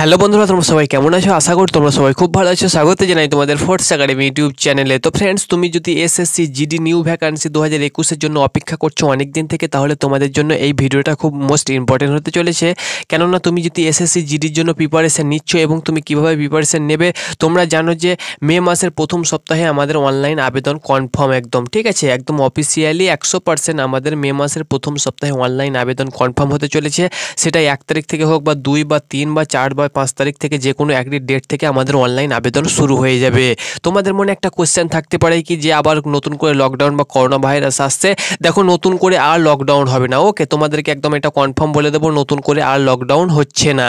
hello বন্ধুরা তোমরা সবাই কেমন আছো আশা করি তোমরা সবাই খুব ভালো আছো স্বাগত জানাই তোমাদের ফোর্টস একাডেমি ইউটিউব চ্যানেলে তো ফ্রেন্ডস তুমি যদি এসএসসি জিডি নিউ ভ্যাকান্সি দু হাজার একুশের জন্য অপেক্ষা করছো অনেক দিন থেকে তাহলে তোমাদের জন্য এই ভিডিওটা খুব মোস্ট ইম্পর্টেন্ট হতে চলেছে কেননা তুমি যদি এসএসসি জিডির জন্য প্রিপারেশান নিচ্ছ এবং তুমি কিভাবে প্রিপারেশান নেবে তোমরা জানো যে মে মাসের প্রথম সপ্তাহে আমাদের অনলাইন আবেদন কনফার্ম একদম ঠিক আছে একদম অফিসিয়ালি একশো পার্সেন্ট আমাদের মে মাসের প্রথম সপ্তাহে অনলাইন আবেদন কনফার্ম হতে চলেছে সেটা এক তারিখ থেকে হোক বা দুই বা তিন বা চার বা হয় পাঁচ তারিখ থেকে যে কোনো একটি ডেট থেকে আমাদের অনলাইন আবেদন শুরু হয়ে যাবে তোমাদের মনে একটা কোয়েশ্চেন থাকতে পারে কি যে আবার নতুন করে লকডাউন বা করোনা ভাইরাস আসছে দেখো নতুন করে আর লকডাউন হবে না ওকে তোমাদেরকে একদম এটা কনফার্ম বলে দেবো নতুন করে আর লকডাউন হচ্ছে না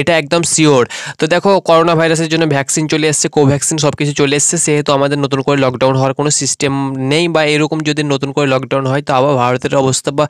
এটা একদম শিওর তো দেখো করোনা ভাইরাসের জন্য ভ্যাকসিন চলে এসছে কোভ্যাক্সিন সব কিছু চলে এসছে সেহেতু আমাদের নতুন করে লকডাউন হওয়ার কোনো সিস্টেম নেই বা এরকম যদি নতুন করে লকডাউন হয় তো আবার ভারতের অবস্থা বা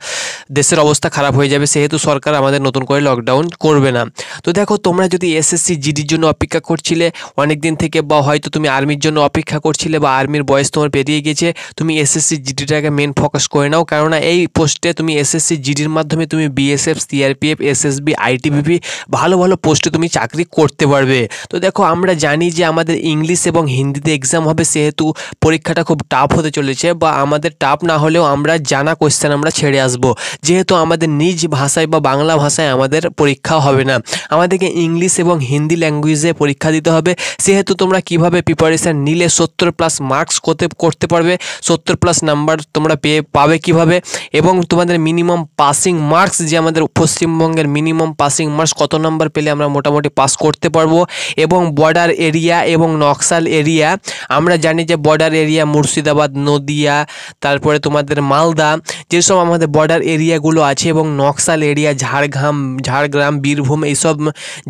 দেশের অবস্থা খারাপ হয়ে যাবে সেহেতু সরকার আমাদের নতুন করে লকডাউন করবে না তো দেখো তোমরা যদি এসএসসি জিডির জন্য অপেক্ষা করছিলে অনেক দিন থেকে বা হয়তো তুমি আর্মির জন্য অপেক্ষা করছিলে বা আর্মির বয়স তোমার পেরিয়ে গেছে তুমি এসএসসি জিডিটাকে মেন ফোকাস করে নাও কেননা এই পোস্টে তুমি এসএসসি জিডির মাধ্যমে তুমি বিএসএফ সিআরপিএফ এসএসবি আইটিবিপি ভালো ভালো পোস্টে তুমি চাকরি করতে পারবে তো দেখো আমরা জানি যে আমাদের ইংলিশ এবং হিন্দিতে এক্সাম হবে সেহেতু পরীক্ষাটা খুব টাফ হতে চলেছে বা আমাদের টাফ না হলেও আমরা জানা কোয়েশ্চেন আমরা ছেড়ে আসব যেহেতু আমাদের নিজ ভাষায় বা বাংলা ভাষায় আমাদের পরীক্ষা হবে না আমাদেরকে ইংলিশ ইংলিশ এবং হিন্দি ল্যাঙ্গুয়েজে পরীক্ষা দিতে হবে সেহেতু তোমরা কিভাবে প্রিপারেশান নিলে সত্তর প্লাস মার্কস করতে করতে পারবে সত্তর প্লাস নাম্বার তোমরা পেয়ে পাবে কিভাবে এবং তোমাদের মিনিমাম পাসিং মার্কস যে আমাদের পশ্চিমবঙ্গের মিনিমাম পাসিং মার্কস কত নাম্বার পেলে আমরা মোটামুটি পাস করতে পারবো এবং বর্ডার এরিয়া এবং নকশাল এরিয়া আমরা জানি যে বর্ডার এরিয়া মুর্শিদাবাদ নদিয়া তারপরে তোমাদের মালদা যেসব আমাদের বর্ডার এরিয়াগুলো আছে এবং নকশাল এরিয়া ঝাড়গ্রাম ঝাড়গ্রাম বীরভূম এইসব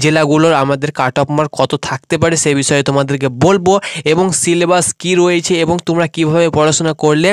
জেলা ডেটাগুলোর আমাদের কাট অফ মার্ক কত থাকতে পারে সে বিষয়ে তোমাদেরকে বলবো এবং সিলেবাস কি রয়েছে এবং তোমরা কিভাবে পড়াশোনা করলে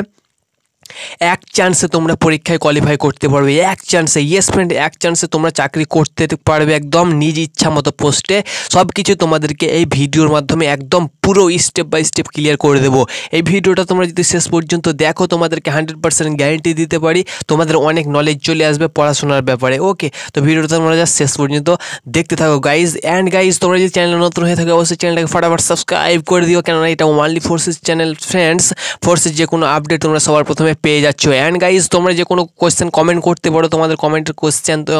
এক চান্সে তোমরা পরীক্ষায় কোয়ালিফাই করতে পারবে এক চান্সে ইয়েস ফ্রেন্ড এক চান্সে তোমরা চাকরি করতে পারবে একদম নিজ ইচ্ছা মতো পোস্টে সব কিছু তোমাদেরকে এই ভিডিওর মাধ্যমে একদম পুরো স্টেপ বাই স্টেপ ক্লিয়ার করে দেবো এই ভিডিওটা তোমরা যদি শেষ পর্যন্ত দেখো তোমাদেরকে হান্ড্রেড পার্সেন্ট গ্যারেন্টি দিতে পারি তোমাদের অনেক নলেজ চলে আসবে পড়াশোনার ব্যাপারে ওকে তো ভিডিওটা তোমরা যা শেষ পর্যন্ত দেখতে থাকো গাইজ অ্যান্ড গাইজ তোমরা যদি চ্যানেল নতুন হয়ে থাকে অবশ্যই চ্যানেলটাকে ফটাফট সাবস্ক্রাইব করে দিও কেননা এটা only forces channel friends forces যে কোনো আপডেট তোমরা সবার প্রথমে পেয়ে যাচ্ছ অ্যান্ড গাইজ তোমরা যে কোনো কোয়েশ্চেন কমেন্ট করতে পারো তোমাদের কমেন্টের কোয়েশ্চেন তো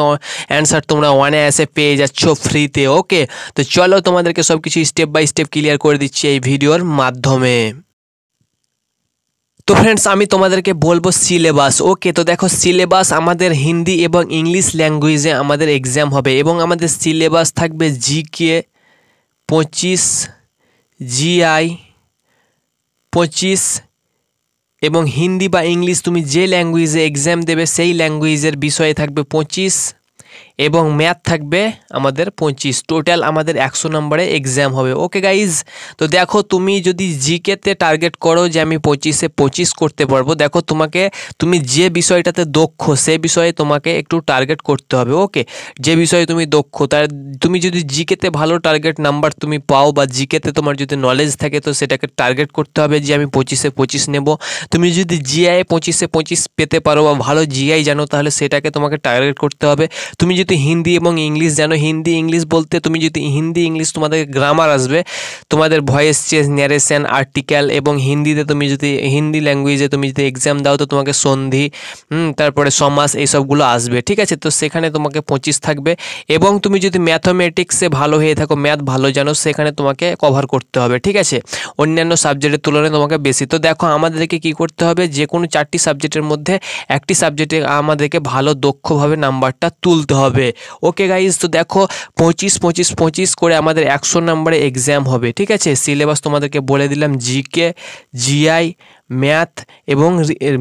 অ্যান্সার uh, তোমরা ওয়ানে অ্যাসে পেয়ে যাচ্ছ ফ্রিতে ওকে তো চলো তোমাদেরকে সব কিছু স্টেপ বাই স্টেপ ক্লিয়ার করে দিচ্ছি এই ভিডিওর মাধ্যমে তো ফ্রেন্ডস আমি তোমাদেরকে বলবো সিলেবাস ওকে তো দেখো সিলেবাস আমাদের হিন্দি এবং ইংলিশ ল্যাঙ্গুয়েজে আমাদের এক্সাম হবে এবং আমাদের সিলেবাস থাকবে জি কে পঁচিশ জিআই পঁচিশ এবং হিন্দি বা ইংলিশ তুমি যে ল্যাঙ্গুয়েজে এক্সাম দেবে সেই ল্যাঙ্গুয়েজের বিষয়ে থাকবে পঁচিশ এবং ম্যাথ থাকবে আমাদের পঁচিশ টোটাল আমাদের একশো নম্বরে এক্সাম হবে ওকে গাইজ তো দেখো তুমি যদি জিকেতে টার্গেট করো যে আমি পঁচিশে পঁচিশ করতে পারবো দেখো তোমাকে তুমি যে বিষয়টাতে দক্ষ সে বিষয়ে তোমাকে একটু টার্গেট করতে হবে ওকে যে বিষয়ে তুমি দক্ষ তার তুমি যদি জিকেতে ভালো টার্গেট নাম্বার তুমি পাও বা জিকেতে তোমার যদি নলেজ থাকে তো সেটাকে টার্গেট করতে হবে যে আমি পঁচিশে পঁচিশ নেব তুমি যদি জিআই পঁচিশে পঁচিশ পেতে পারো বা ভালো জিআই জানো তাহলে সেটাকে তোমাকে টার্গেট করতে হবে তুমি যদি যদি হিন্দি এবং ইংলিশ জানো হিন্দি ইংলিশ বলতে তুমি যদি হিন্দি ইংলিশ তোমাদের গ্রামার আসবে তোমাদের ভয়েস চেঞ্জ ন্যারেশন আর্টিকেল এবং হিন্দিতে তুমি যদি হিন্দি ল্যাঙ্গুয়েজে তুমি যদি এক্সাম দাও তো তোমাকে সন্ধি তারপরে সমাস এইসবগুলো আসবে ঠিক আছে তো সেখানে তোমাকে পঁচিশ থাকবে এবং তুমি যদি ম্যাথমেটিক্সে ভালো হয়ে থাকো ম্যাথ ভালো জানো সেখানে তোমাকে কভার করতে হবে ঠিক আছে অন্যান্য সাবজেক্টের তুলনায় তোমাকে বেশি তো দেখো আমাদেরকে কি করতে হবে যে কোনো চারটি সাবজেক্টের মধ্যে একটি সাবজেক্টে আমাদেরকে ভালো দক্ষভাবে নাম্বারটা তুলতে হবে হবে ওকে গাইজ তো দেখো পঁচিশ পঁচিশ পঁচিশ করে আমাদের একশো নাম্বারে এক্সাম হবে ঠিক আছে সিলেবাস তোমাদেরকে বলে দিলাম জিকে জিআই ম্যাথ এবং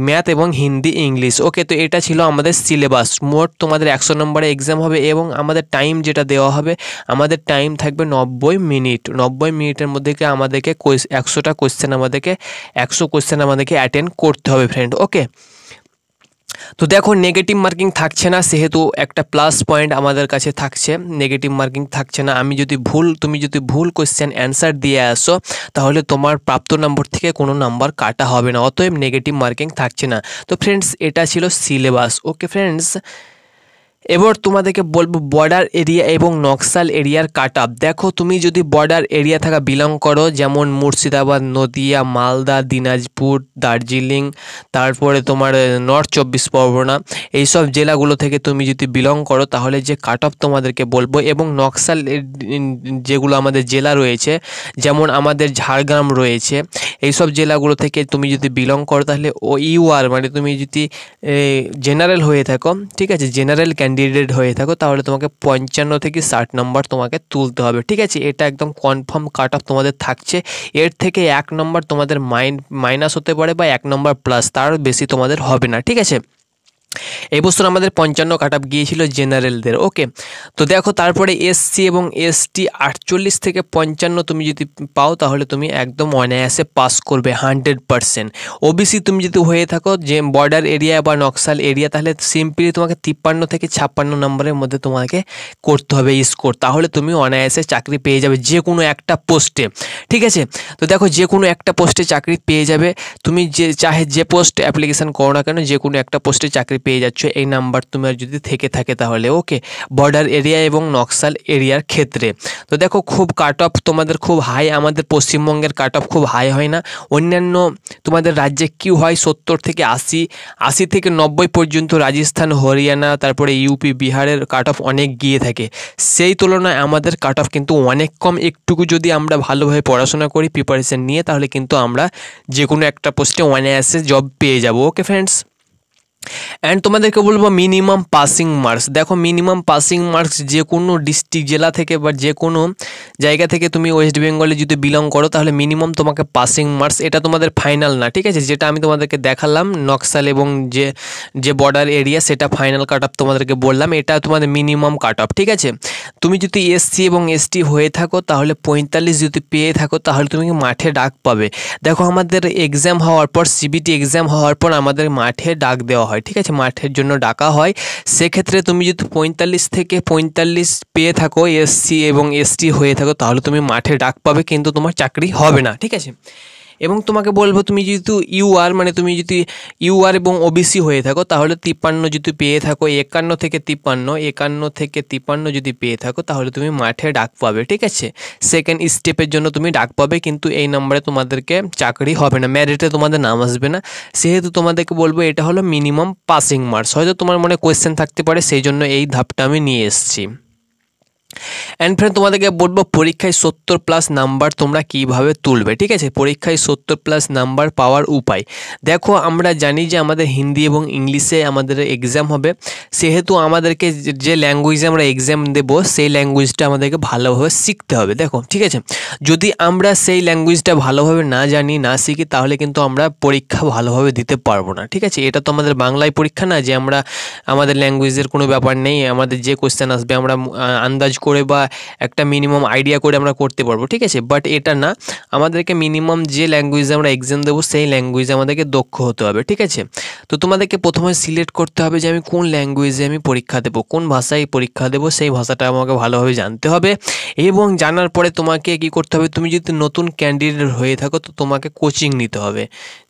ম্যাথ এবং হিন্দি ইংলিশ ওকে তো এটা ছিল আমাদের সিলেবাস মোট তোমাদের একশো নম্বরে এক্সাম হবে এবং আমাদের টাইম যেটা দেওয়া হবে আমাদের টাইম থাকবে নব্বই মিনিট নব্বই মিনিটের মধ্যে আমাদেরকে একশোটা কোয়েশ্চেন আমাদেরকে একশো কোয়েশ্চেন আমাদেরকে অ্যাটেন্ড করতে হবে ফ্রেন্ড ওকে তো দেখো নেগেটিভ মার্কিং থাকছে না সেহেতু একটা প্লাস পয়েন্ট আমাদের কাছে থাকছে নেগেটিভ মার্কিং থাকছে না আমি যদি ভুল তুমি যদি ভুল কোয়েশ্চেন অ্যান্সার দিয়ে আসো তাহলে তোমার প্রাপ্ত নম্বর থেকে কোনো নাম্বার কাটা হবে না অতএব নেগেটিভ মার্কিং থাকছে না তো ফ্রেন্ডস এটা ছিল সিলেবাস ওকে ফ্রেন্ডস এবার তোমাদেরকে বলবো বর্ডার এরিয়া এবং নকশাল এরিয়ার কাট আপ দেখো তুমি যদি বর্ডার এরিয়া থাকা বিলং করো যেমন মুর্শিদাবাদ নদিয়া মালদা দিনাজপুর দার্জিলিং তারপরে তোমার নর্থ চব্বিশ পরগনা এইসব জেলাগুলো থেকে তুমি যদি বিলং করো তাহলে যে কাট তোমাদেরকে বলবো এবং নকশাল যেগুলো আমাদের জেলা রয়েছে যেমন আমাদের ঝাড়গ্রাম রয়েছে এইসব জেলাগুলো থেকে তুমি যদি বিলং করো তাহলে ও ইউ আর মানে তুমি যদি জেনারেল হয়ে থাকো ঠিক আছে জেনারেল ক্যান্ডিডেট ক্যান্ডিডেট হয়ে থাকো তাহলে তোমাকে পঞ্চান্ন থেকে ষাট নম্বর তোমাকে তুলতে হবে ঠিক আছে এটা একদম কনফার্ম কাট অফ তোমাদের থাকছে এর থেকে এক নম্বর তোমাদের মাইন মাইনাস হতে পারে বা এক নম্বর প্লাস তার বেশি তোমাদের হবে না ঠিক আছে এবছর আমাদের পঞ্চান্ন কাট আপ গিয়েছিল জেনারেলদের ওকে তো দেখো তারপরে এসসি এবং এসটি আটচল্লিশ থেকে পঞ্চান্ন তুমি যদি পাও তাহলে তুমি একদম অনায়াসে পাস করবে হান্ড্রেড পারসেন্ট ওবিসি তুমি যদি হয়ে থাকো যে বর্ডার এরিয়া বা নকশাল এরিয়া তাহলে সিম্পলি তোমাকে তিপ্পান্ন থেকে ছাপ্পান্ন নম্বরের মধ্যে তোমাকে করতে হবে স্কোর তাহলে তুমি অনায়াসে চাকরি পেয়ে যাবে যে কোনো একটা পোস্টে ঠিক আছে তো দেখো যে কোনো একটা পোস্টে চাকরি পেয়ে যাবে তুমি যে চাহে যে পোস্ট অ্যাপ্লিকেশান করো না কেন যে কোনো একটা পোস্টে চাকরি পেয়ে যাচ্ছ এই নাম্বার তোমার যদি থেকে থাকে তাহলে ওকে বর্ডার এরিয়া এবং নকশাল এরিয়ার ক্ষেত্রে তো দেখো খুব কাট অফ তোমাদের খুব হাই আমাদের পশ্চিমবঙ্গের কাট অফ খুব হাই হয় না অন্যান্য তোমাদের রাজ্যে কী হয় সত্তর থেকে আশি আশি থেকে নব্বই পর্যন্ত রাজস্থান হরিয়ানা তারপরে ইউপি বিহারের কাট অফ অনেক গিয়ে থাকে সেই তুলনায় আমাদের কাট অফ কিন্তু অনেক কম একটুকু যদি আমরা ভালোভাবে পড়াশোনা করি প্রিপারেশন নিয়ে তাহলে কিন্তু আমরা যে কোনো একটা পোস্টে অনায়াসে জব পেয়ে যাবো ওকে ফ্রেন্ডস অ্যান্ড তোমাদেরকে বলবো মিনিমাম পাসিং মার্কস দেখো মিনিমাম পাসিং মার্কস যে কোনো ডিস্ট্রিক্ট জেলা থেকে বা যে কোনো জায়গা থেকে তুমি ওয়েস্ট বেঙ্গলে যদি বিলং করো তাহলে মিনিমাম তোমাকে পাসিং মার্কস এটা তোমাদের ফাইনাল না ঠিক আছে যেটা আমি তোমাদেরকে দেখালাম নকশাল এবং যে যে বর্ডার এরিয়া সেটা ফাইনাল কাট অফ তোমাদেরকে বললাম এটা তোমাদের মিনিমাম কাট অফ ঠিক আছে তুমি যদি এসসি এবং এসটি হয়ে থাকো তাহলে পঁয়তাল্লিশ যদি পেয়ে থাকো তাহলে তুমি মাঠে ডাক পাবে দেখো আমাদের এক্সাম হওয়ার পর সিবিটি এক্সাম হওয়ার পর আমাদের মাঠে ডাক দেওয়া হয় ঠিক আছে মাঠের জন্য ডাকা হয় সেক্ষেত্রে তুমি যদি পঁয়তাল্লিশ থেকে পঁয়তাল্লিশ পেয়ে থাকো এসসি এবং এসটি হয়ে থাকো থাকো তাহলে তুমি মাঠে ডাক পাবে কিন্তু তোমার চাকরি হবে না ঠিক আছে এবং তোমাকে বলবো তুমি যেহেতু ইউআর মানে তুমি যদি ইউআর এবং ওবিসি হয়ে থাকো তাহলে তিপ্পান্ন যদি পেয়ে থাকো একান্ন থেকে তিপ্পান্ন একান্ন থেকে তিপ্পান্ন যদি পেয়ে থাকো তাহলে তুমি মাঠে ডাক পাবে ঠিক আছে সেকেন্ড স্টেপের জন্য তুমি ডাক পাবে কিন্তু এই নাম্বারে তোমাদেরকে চাকরি হবে না ম্যারিটে তোমাদের নাম আসবে না সেহেতু তোমাদেরকে বলবো এটা হলো মিনিমাম পাসিং মার্কস হয়তো তোমার মনে কোয়েশ্চেন থাকতে পারে সেই জন্য এই ধাপটা আমি নিয়ে এসেছি অ্যান্ড ফ্রেন্ড তোমাদেরকে বলবো পরীক্ষায় সত্তর প্লাস নাম্বার তোমরা কিভাবে তুলবে ঠিক আছে পরীক্ষায় সত্তর প্লাস নাম্বার পাওয়ার উপায় দেখো আমরা জানি যে আমাদের হিন্দি এবং ইংলিশে আমাদের এক্সাম হবে সেহেতু আমাদেরকে যে ল্যাঙ্গুয়েজে আমরা এক্সাম দেবো সেই ল্যাঙ্গুয়েজটা আমাদেরকে ভালোভাবে শিখতে হবে দেখো ঠিক আছে যদি আমরা সেই ল্যাঙ্গুয়েজটা ভালোভাবে না জানি না শিখি তাহলে কিন্তু আমরা পরীক্ষা ভালোভাবে দিতে পারবো না ঠিক আছে এটা তো আমাদের বাংলায় পরীক্ষা না যে আমরা আমাদের ল্যাঙ্গুয়েজের কোনো ব্যাপার নেই আমাদের যে কোয়েশ্চেন আসবে আমরা আন্দাজ করে বা একটা মিনিমাম আইডিয়া করে আমরা করতে পারবো ঠিক আছে বাট এটা না আমাদেরকে মিনিমাম যে ল্যাঙ্গুয়েজে আমরা এক্সাম দেবো সেই ল্যাঙ্গুয়েজে আমাদেরকে দক্ষ হতে হবে ঠিক আছে তো তোমাদেরকে প্রথমে সিলেক্ট করতে হবে যে আমি কোন ল্যাঙ্গুয়েজে আমি পরীক্ষা দেবো কোন ভাষায় পরীক্ষা দেবো সেই ভাষাটা আমাকে ভালোভাবে জানতে হবে এবং জানার পরে তোমাকে কি করতে হবে তুমি যদি নতুন ক্যান্ডিডেট হয়ে থাকো তো তোমাকে কোচিং নিতে হবে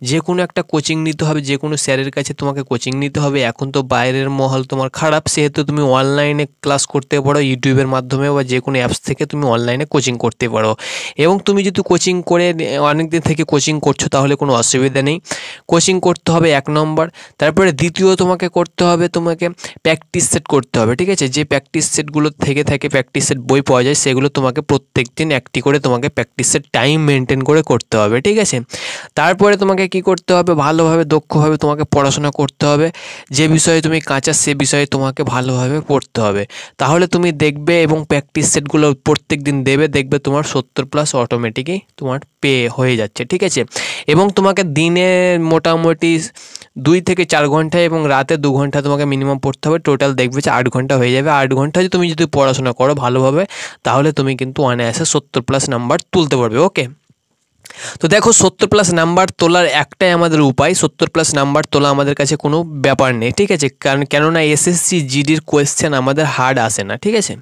যে কোনো একটা কোচিং নিতে হবে যে কোনো স্যারের কাছে তোমাকে কোচিং নিতে হবে এখন তো বাইরের মহল তোমার খারাপ সেহেতু তুমি অনলাইনে ক্লাস করতে পারো ইউটিউবের মাধ্যমে মাধ্যমে বা যে কোনো অ্যাপস থেকে তুমি অনলাইনে কোচিং করতে পারো এবং তুমি যদি কোচিং করে অনেক দিন থেকে কোচিং করছো তাহলে কোনো অসুবিধা নেই কোচিং করতে হবে এক নম্বর তারপরে দ্বিতীয় তোমাকে করতে হবে তোমাকে প্র্যাকটিস সেট করতে হবে ঠিক আছে যে প্র্যাকটিস সেটগুলো থেকে থাকে প্র্যাকটিস সেট বই পাওয়া যায় সেগুলো তোমাকে প্রত্যেক দিন একটি করে তোমাকে প্র্যাকটিস সেট টাইম মেনটেন করে করতে হবে ঠিক আছে তারপরে তোমাকে কি করতে হবে ভালোভাবে দক্ষভাবে তোমাকে পড়াশোনা করতে হবে যে বিষয়ে তুমি কাঁচা সে বিষয়ে তোমাকে ভালোভাবে পড়তে হবে তাহলে তুমি দেখবে এবং প্র্যাকটিস সেটগুলো প্রত্যেক দিন দেবে দেখবে তোমার সত্তর প্লাস অটোমেটিকই তোমার পে হয়ে যাচ্ছে ঠিক আছে এবং তোমাকে দিনে মোটামুটি দুই থেকে চার ঘন্টা এবং রাতে দু ঘন্টা তোমাকে মিনিমাম পড়তে হবে টোটাল দেখবে যে আট ঘন্টা হয়ে যাবে আট ঘন্টা তুমি যদি পড়াশোনা করো ভালোভাবে তাহলে তুমি কিন্তু অনায়াসে সত্তর প্লাস নাম্বার তুলতে পারবে ওকে তো দেখো সত্তর প্লাস নাম্বার তোলার একটাই আমাদের উপায় সত্তর প্লাস নাম্বার তোলা আমাদের কাছে কোনো ব্যাপার নেই ঠিক আছে কারণ কেননা এসএসসি জিডির কোয়েশ্চেন আমাদের হার্ড আসে না ঠিক আছে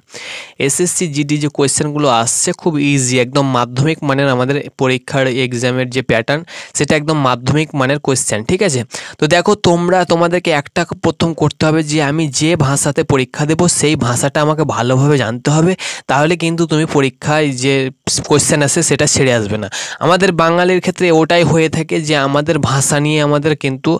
এসএসসি জিডি যে কোয়েশ্চেনগুলো আসছে খুব ইজি একদম মাধ্যমিক মানের আমাদের পরীক্ষার এক্সামের যে প্যাটার্ন সেটা একদম মাধ্যমিক মানের কোয়েশ্চেন ঠিক আছে তো দেখো তোমরা তোমাদেরকে একটা প্রথম করতে হবে যে আমি যে ভাষাতে পরীক্ষা দেব সেই ভাষাটা আমাকে ভালোভাবে জানতে হবে তাহলে কিন্তু তুমি পরীক্ষায় যে কোয়েশ্চেন আসে সেটা ছেড়ে আসবে না আমাদের আমাদের বাঙালির ক্ষেত্রে ওটাই হয়ে থাকে যে আমাদের ভাষা নিয়ে আমাদের কিন্তু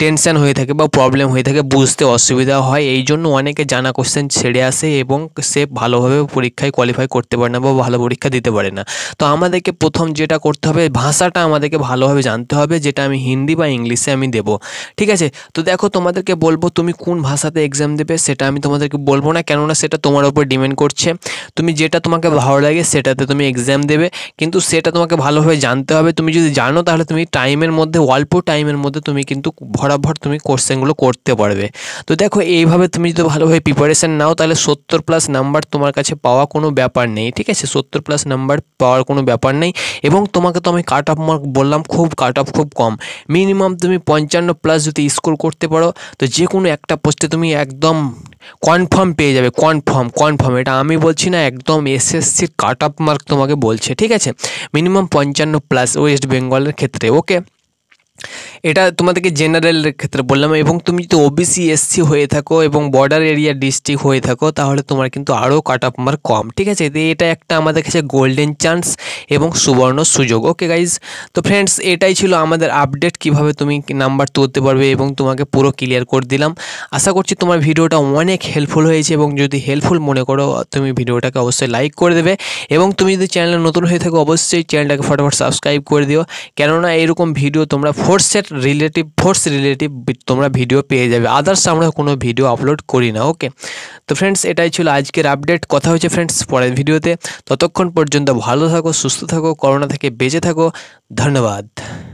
টেনশন হয়ে থাকে বা প্রবলেম হয়ে থাকে বুঝতে অসুবিধা হয় এই জন্য অনেকে জানা কোশ্চেন ছেড়ে আসে এবং সে ভালোভাবে পরীক্ষায় কোয়ালিফাই করতে পারে না বা ভালো পরীক্ষা দিতে পারে না তো আমাদেরকে প্রথম যেটা করতে হবে ভাষাটা আমাদেরকে ভালোভাবে জানতে হবে যেটা আমি হিন্দি বা ইংলিশে আমি দেব ঠিক আছে তো দেখো তোমাদেরকে বলবো তুমি কোন ভাষাতে এক্সাম দেবে সেটা আমি তোমাদেরকে বলবো না কেননা সেটা তোমার উপর ডিপেন্ড করছে তুমি যেটা তোমাকে ভালো লাগে সেটাতে তুমি এক্সাম দেবে কিন্তু সেটা তোমাকে ভালোভাবে জানতে হবে তুমি যদি জানো তাহলে তুমি টাইমের মধ্যে অল্প টাইমের মধ্যে তুমি কিন্তু ভরাভর তুমি কোশ্চেনগুলো করতে পারবে তো দেখো এইভাবে তুমি যদি ভালোভাবে প্রিপারেশান নাও তাহলে সত্তর প্লাস নাম্বার তোমার কাছে পাওয়া কোনো ব্যাপার নেই ঠিক আছে সত্তর প্লাস নাম্বার পাওয়ার কোনো ব্যাপার নেই এবং তোমাকে তো আমি কাট অফ মার্ক বললাম খুব কাট অফ খুব কম মিনিমাম তুমি পঞ্চান্ন প্লাস যদি স্কোর করতে পারো তো যে কোনো একটা পোস্টে তুমি একদম কনফার্ম পেয়ে যাবে কনফার্ম কনফার্ম এটা আমি বলছি না একদম এসএসসির কাট অফ মার্ক তোমাকে বলছে ঠিক আছে মিনিমাম পঞ্চান্ন প্লাস ওয়েস্ট বেঙ্গলের ক্ষেত্রে ওকে এটা তোমাদেরকে জেনারেলের ক্ষেত্রে বললাম এবং তুমি যদি ওবিসি এসসি হয়ে থাকো এবং বর্ডার এরিয়া ডিস্ট্রিক্ট হয়ে থাকো তাহলে তোমার কিন্তু আরও কাট অফ মার্ক কম ঠিক আছে এটা একটা আমাদের কাছে গোল্ডেন চান্স এবং সুবর্ণ সুযোগ ওকে গাইজ তো ফ্রেন্ডস এটাই ছিল আমাদের আপডেট কিভাবে তুমি নাম্বার তুলতে পারবে এবং তোমাকে পুরো ক্লিয়ার করে দিলাম আশা করছি তোমার ভিডিওটা অনেক হেল্পফুল হয়েছে এবং যদি হেল্পফুল মনে করো তুমি ভিডিওটাকে অবশ্যই লাইক করে দেবে এবং তুমি যদি চ্যানেলে নতুন হয়ে থাকো অবশ্যই চ্যানেলটাকে ফটোফট সাবস্ক্রাইব করে দিও কেননা এরকম ভিডিও তোমরা ফোর্সের রিলেটিভ ফোর্স রিলেটিভ তোমরা ভিডিও পেয়ে যাবে আদার্স আমরা কোনো ভিডিও আপলোড করি না ওকে তো ফ্রেন্ডস এটাই ছিল আজকের আপডেট কথা হয়েছে ফ্রেন্ডস পরের ভিডিওতে ততক্ষণ পর্যন্ত ভালো থাকো সুস্থ থাকো করোনা থেকে বেঁচে থাকো ধন্যবাদ